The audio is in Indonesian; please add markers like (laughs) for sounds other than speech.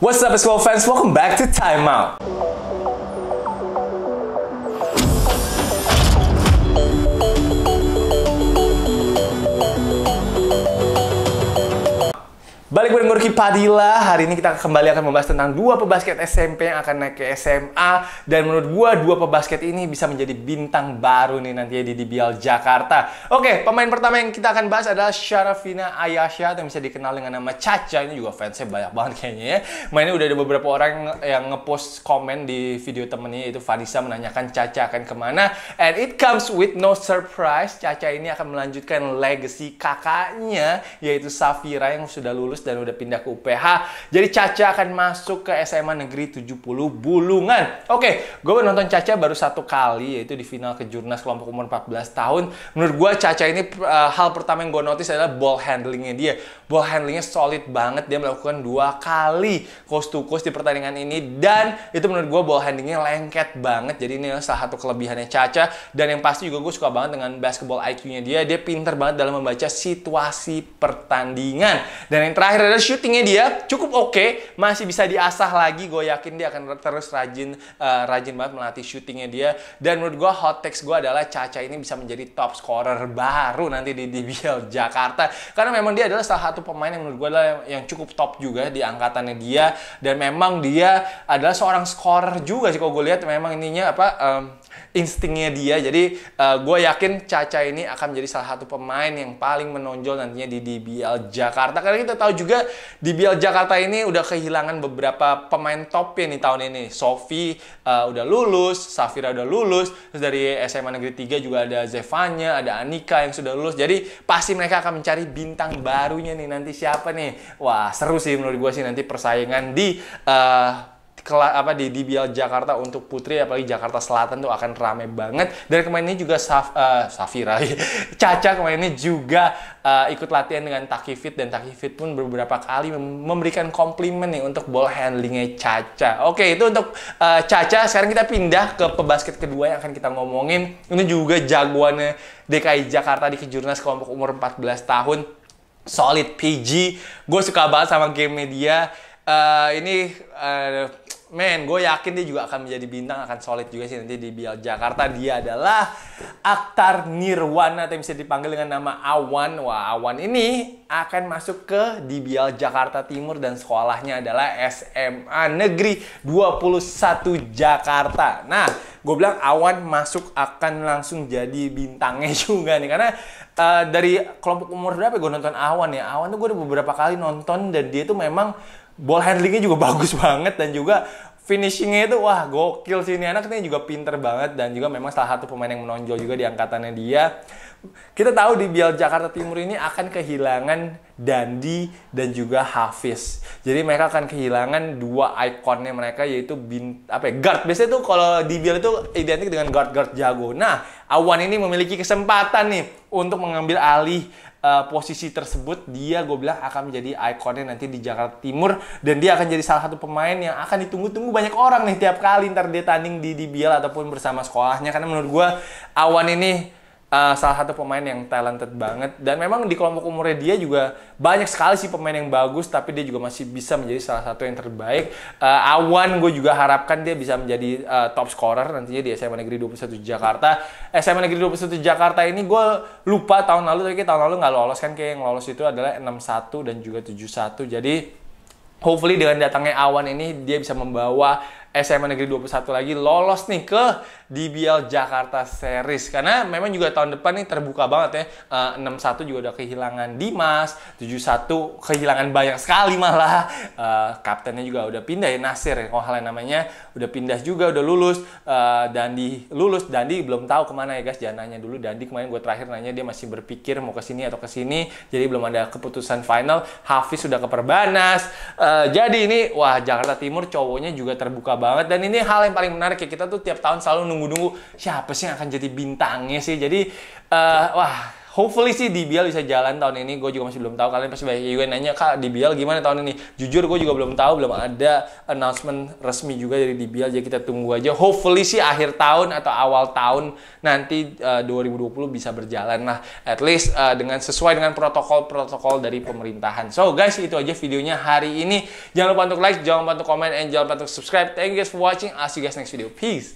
What's up as fans, welcome back to Timeout. Balik bareng Gorky Padilla, hari ini kita kembali akan membahas tentang dua pebasket SMP yang akan naik ke SMA dan menurut gua dua pebasket ini bisa menjadi bintang baru nih nantinya di DBL Jakarta. Oke, pemain pertama yang kita akan bahas adalah Sharafina Ayasha yang bisa dikenal dengan nama Caca, ini juga fansnya banyak banget kayaknya ya. Mainnya udah ada beberapa orang yang ngepost komen di video temennya itu Vanessa menanyakan Caca akan kemana and it comes with no surprise, Caca ini akan melanjutkan legacy kakaknya yaitu Safira yang sudah lulus dan udah pindah ke UPH. Jadi Caca akan masuk ke SMA Negeri 70 Bulungan. Oke, gue nonton Caca baru satu kali yaitu di final kejurnas kelompok umur 14 tahun. Menurut gue Caca ini uh, hal pertama yang gue notice adalah ball handlingnya dia. Ball handlingnya solid banget. Dia melakukan dua kali coast to coast di pertandingan ini dan itu menurut gue ball handlingnya lengket banget. Jadi ini salah satu kelebihannya Caca dan yang pasti juga gue suka banget dengan basketball IQ-nya dia. Dia pinter banget dalam membaca situasi pertandingan. Dan yang terakhir karena syutingnya dia cukup oke, okay, masih bisa diasah lagi. Gue yakin dia akan terus rajin uh, rajin banget melatih syutingnya dia. Dan menurut gue hot text gue adalah Caca ini bisa menjadi top scorer baru nanti di DBL Jakarta. Karena memang dia adalah salah satu pemain yang menurut gue adalah yang, yang cukup top juga di angkatannya dia. Dan memang dia adalah seorang scorer juga sih kalau gue lihat memang ininya apa um, instingnya dia. Jadi uh, eh, gue yakin Caca ini akan menjadi salah satu pemain yang paling menonjol nantinya di DBL Jakarta. Karena kita tahu juga juga DBL Jakarta ini udah kehilangan beberapa pemain topnya nih tahun ini. Sofi uh, udah lulus, Safira udah lulus, terus dari SMA Negeri 3 juga ada Zevanya, ada Anika yang sudah lulus. Jadi pasti mereka akan mencari bintang barunya nih nanti siapa nih. Wah, seru sih menurut gue sih nanti persaingan di uh, apa di DBL Jakarta untuk putri apalagi Jakarta Selatan tuh akan rame banget dan kemarin ini juga Saf, uh, Safira (laughs) Caca kemarin ini juga uh, ikut latihan dengan Taki Fit dan Taki Fit pun beberapa kali memberikan komplimen nih untuk ball handlingnya Caca oke itu untuk uh, Caca sekarang kita pindah ke pebasket kedua yang akan kita ngomongin ini juga jagoannya DKI Jakarta di kejurnas kelompok umur 14 tahun solid PG gue suka banget sama game media uh, ini uh, men gue yakin dia juga akan menjadi bintang akan solid juga sih nanti di Bial Jakarta dia adalah Aktar Nirwana atau bisa dipanggil dengan nama Awan wah Awan ini akan masuk ke di Bial Jakarta Timur dan sekolahnya adalah SMA Negeri 21 Jakarta nah gue bilang Awan masuk akan langsung jadi bintangnya (laughs) juga nih karena uh, dari kelompok umur berapa ya gue nonton Awan ya Awan tuh gue udah beberapa kali nonton dan dia tuh memang ball handlingnya juga (laughs) bagus banget dan juga finishingnya itu wah gokil sih ini anak ini juga pinter banget dan juga memang salah satu pemain yang menonjol juga di angkatannya dia kita tahu di Biel Jakarta Timur ini akan kehilangan Dandi dan juga Hafiz. Jadi mereka akan kehilangan dua ikonnya mereka yaitu bin apa ya, guard. Biasanya tuh kalau di Biel itu identik dengan guard-guard jago. Nah, Awan ini memiliki kesempatan nih untuk mengambil alih uh, posisi tersebut dia gue bilang akan menjadi ikonnya nanti di Jakarta Timur dan dia akan jadi salah satu pemain yang akan ditunggu-tunggu banyak orang nih tiap kali ntar dia tanding di DBL ataupun bersama sekolahnya karena menurut gue Awan ini uh, salah satu pemain yang talented banget dan memang di kelompok umurnya dia juga banyak sekali sih pemain yang bagus tapi dia juga masih bisa menjadi salah satu yang terbaik uh, eh, Awan gue juga harapkan dia bisa menjadi uh, top scorer nantinya di SMA Negeri 21 Jakarta SMA Negeri 21 Jakarta ini gue lupa tahun lalu tapi tahun lalu nggak lolos kan kayak yang lolos itu adalah 61 dan juga 71 jadi Hopefully dengan datangnya Awan ini dia bisa membawa SMA Negeri 21 lagi lolos nih ke DBL Jakarta Series karena memang juga tahun depan nih terbuka banget ya uh, eh, 61 juga udah kehilangan Dimas 71 kehilangan banyak sekali malah uh, kaptennya juga udah pindah ya Nasir ya. oh hal namanya udah pindah juga udah lulus uh, eh, di lulus dan di belum tahu kemana ya guys jangan nanya dulu di kemarin gue terakhir nanya dia masih berpikir mau ke sini atau ke sini jadi belum ada keputusan final Hafiz sudah ke Perbanas uh, jadi ini wah Jakarta Timur cowoknya juga terbuka banget dan ini hal yang paling menarik ya kita tuh tiap tahun selalu nunggu-nunggu siapa sih yang akan jadi bintangnya sih jadi uh, wah hopefully sih DBL bisa jalan tahun ini. Gue juga masih belum tahu. Kalian pasti banyak juga nanya, Kak, DBL gimana tahun ini? Jujur gue juga belum tahu. Belum ada announcement resmi juga dari DBL. Jadi kita tunggu aja. Hopefully sih akhir tahun atau awal tahun nanti eh, uh, 2020 bisa berjalan lah. At least uh, dengan sesuai dengan protokol-protokol dari pemerintahan. So guys, itu aja videonya hari ini. Jangan lupa untuk like, jangan lupa untuk komen, and jangan lupa untuk subscribe. Thank you guys for watching. I'll see you guys next video. Peace!